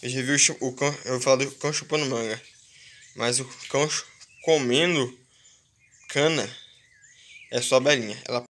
Eu já vi o, o cão, eu falo do cão chupando manga, mas o cão comendo cana é só a Belinha. Ela